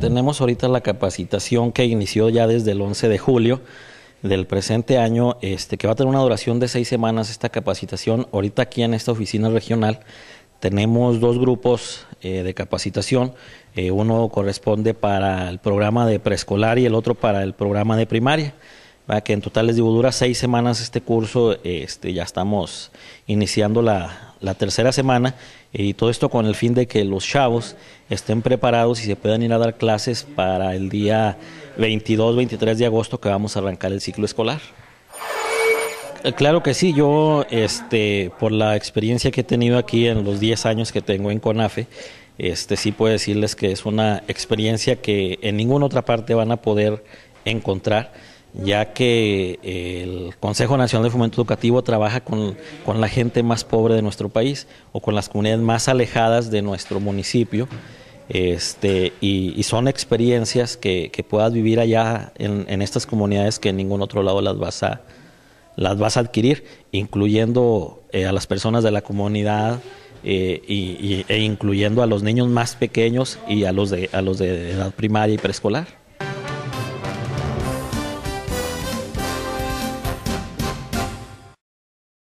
Tenemos ahorita la capacitación que inició ya desde el 11 de julio del presente año, este, que va a tener una duración de seis semanas esta capacitación. Ahorita aquí en esta oficina regional tenemos dos grupos eh, de capacitación. Eh, uno corresponde para el programa de preescolar y el otro para el programa de primaria. Que en total les digo, dura seis semanas este curso. Este, ya estamos iniciando la, la tercera semana y todo esto con el fin de que los chavos estén preparados y se puedan ir a dar clases para el día 22, 23 de agosto que vamos a arrancar el ciclo escolar. Eh, claro que sí, yo este, por la experiencia que he tenido aquí en los 10 años que tengo en CONAFE, este, sí puedo decirles que es una experiencia que en ninguna otra parte van a poder encontrar ya que eh, el Consejo Nacional de Fomento Educativo trabaja con, la gente más pobre de nuestro país o con las comunidades más alejadas de nuestro municipio. Este, y, son experiencias que, puedas vivir allá en, estas comunidades que en ningún otro lado las vas a, las vas a adquirir, incluyendo eh, a las personas de la comunidad eh, e incluyendo a los niños más pequeños y a los de, a los de edad primaria y preescolar.